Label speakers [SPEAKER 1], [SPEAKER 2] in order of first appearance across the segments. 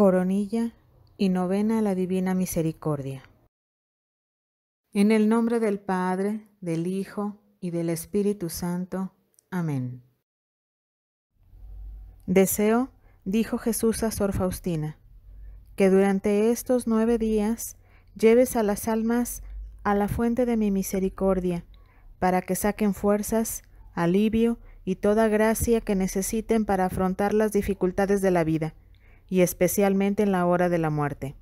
[SPEAKER 1] coronilla y novena a la Divina Misericordia. En el nombre del Padre, del Hijo y del Espíritu Santo. Amén. Deseo, dijo Jesús a Sor Faustina, que durante estos nueve días lleves a las almas a la fuente de mi misericordia, para que saquen fuerzas, alivio y toda gracia que necesiten para afrontar las dificultades de la vida y especialmente en la hora de la muerte.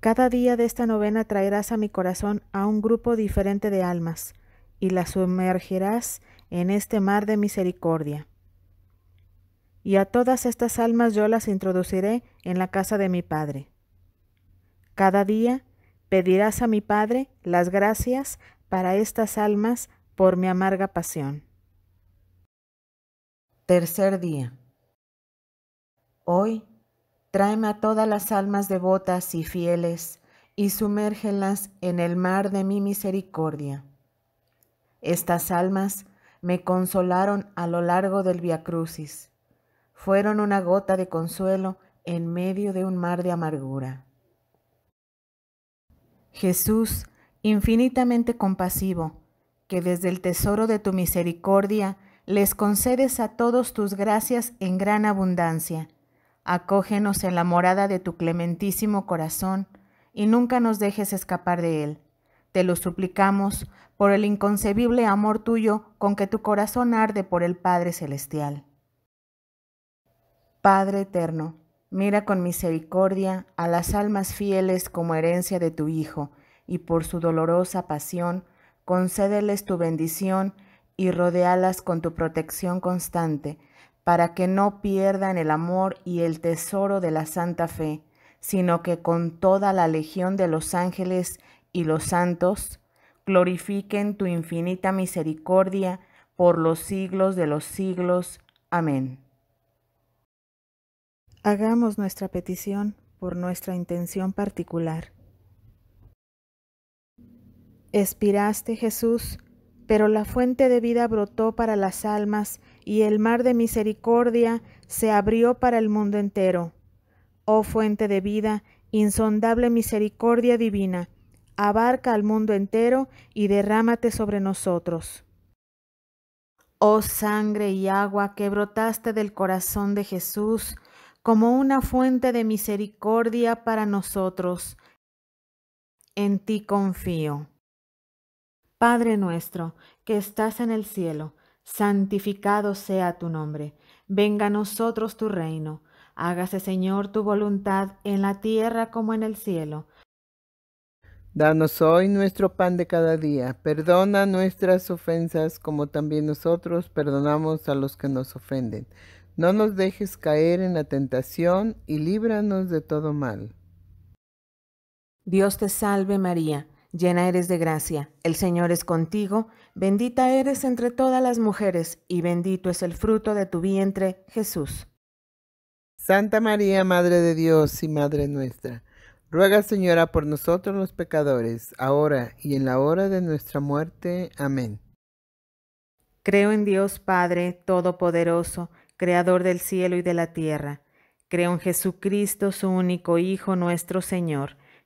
[SPEAKER 1] Cada día de esta novena traerás a mi corazón a un grupo diferente de almas y las sumergirás en este mar de misericordia. Y a todas estas almas yo las introduciré en la casa de mi Padre. Cada día pedirás a mi Padre las gracias para estas almas por mi amarga pasión. Tercer día. Hoy, tráeme a todas las almas devotas y fieles y sumérgelas en el mar de mi misericordia. Estas almas me consolaron a lo largo del Via Crucis. Fueron una gota de consuelo en medio de un mar de amargura. Jesús, infinitamente compasivo, que desde el tesoro de tu misericordia les concedes a todos tus gracias en gran abundancia acógenos en la morada de tu clementísimo corazón, y nunca nos dejes escapar de él. Te lo suplicamos por el inconcebible amor tuyo con que tu corazón arde por el Padre Celestial. Padre eterno, mira con misericordia a las almas fieles como herencia de tu Hijo, y por su dolorosa pasión, concédeles tu bendición y rodealas con tu protección constante, para que no pierdan el amor y el tesoro de la santa fe, sino que con toda la legión de los ángeles y los santos glorifiquen tu infinita misericordia por los siglos de los siglos. Amén. Hagamos nuestra petición por nuestra intención particular. Espiraste, Jesús, pero la fuente de vida brotó para las almas y el mar de misericordia se abrió para el mundo entero. Oh fuente de vida, insondable misericordia divina, abarca al mundo entero y derrámate sobre nosotros. Oh sangre y agua que brotaste del corazón de Jesús, como una fuente de misericordia para nosotros, en ti confío. Padre nuestro, que estás en el cielo, santificado sea tu nombre, venga a nosotros tu reino, hágase Señor tu voluntad en la tierra como en el cielo.
[SPEAKER 2] Danos hoy nuestro pan de cada día, perdona nuestras ofensas como también nosotros perdonamos a los que nos ofenden. No nos dejes caer en la tentación
[SPEAKER 1] y líbranos de todo mal. Dios te salve María llena eres de gracia, el Señor es contigo, bendita eres entre todas las mujeres, y bendito es el fruto de tu vientre, Jesús. Santa María,
[SPEAKER 2] Madre de Dios y Madre nuestra, ruega Señora por nosotros los pecadores,
[SPEAKER 1] ahora y en la hora de nuestra muerte. Amén. Creo en Dios Padre Todopoderoso, Creador del cielo y de la tierra. Creo en Jesucristo, su único Hijo, nuestro Señor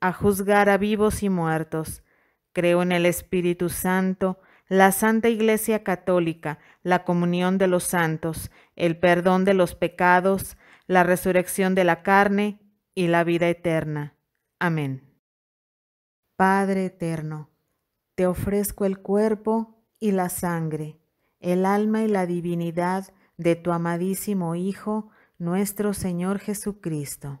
[SPEAKER 1] a juzgar a vivos y muertos. Creo en el Espíritu Santo, la Santa Iglesia Católica, la comunión de los santos, el perdón de los pecados, la resurrección de la carne y la vida eterna. Amén. Padre eterno, te ofrezco el cuerpo y la sangre, el alma y la divinidad de tu amadísimo Hijo, nuestro Señor Jesucristo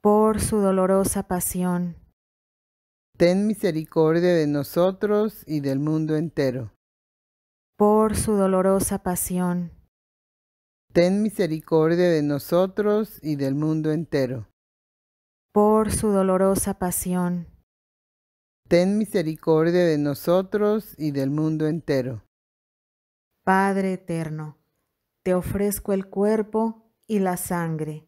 [SPEAKER 1] por su dolorosa pasión.
[SPEAKER 2] Ten misericordia de nosotros y del mundo entero.
[SPEAKER 1] Por su dolorosa pasión.
[SPEAKER 2] Ten misericordia de nosotros y del mundo entero.
[SPEAKER 1] Por su dolorosa pasión. Ten
[SPEAKER 2] misericordia de nosotros y del mundo entero.
[SPEAKER 1] Padre eterno, te ofrezco el cuerpo y la sangre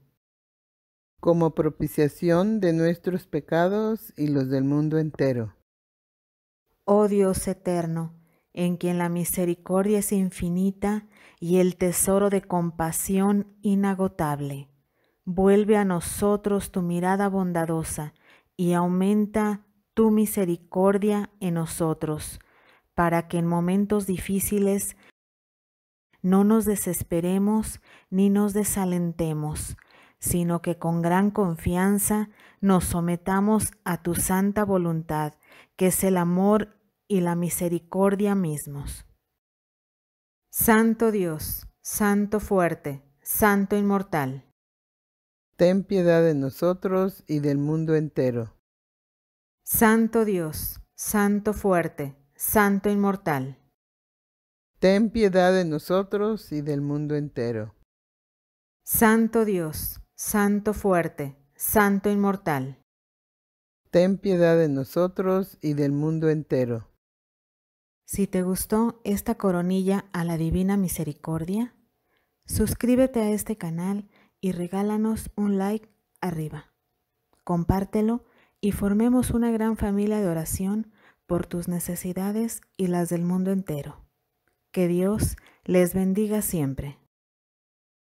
[SPEAKER 2] como propiciación de nuestros pecados y los del mundo entero.
[SPEAKER 1] Oh Dios eterno, en quien la misericordia es infinita y el tesoro de compasión inagotable, vuelve a nosotros tu mirada bondadosa y aumenta tu misericordia en nosotros, para que en momentos difíciles no nos desesperemos ni nos desalentemos, sino que con gran confianza nos sometamos a tu santa voluntad, que es el amor y la misericordia mismos. Santo Dios, Santo fuerte, Santo inmortal.
[SPEAKER 2] Ten piedad de nosotros y del mundo entero.
[SPEAKER 1] Santo Dios, Santo fuerte, Santo inmortal. Ten piedad de nosotros y del mundo entero. Santo Dios, Santo fuerte, Santo inmortal. Ten piedad de nosotros
[SPEAKER 2] y del mundo entero.
[SPEAKER 1] Si te gustó esta coronilla a la Divina Misericordia, suscríbete a este canal y regálanos un like arriba. Compártelo y formemos una gran familia de oración por tus necesidades y las del mundo entero. Que Dios les bendiga siempre.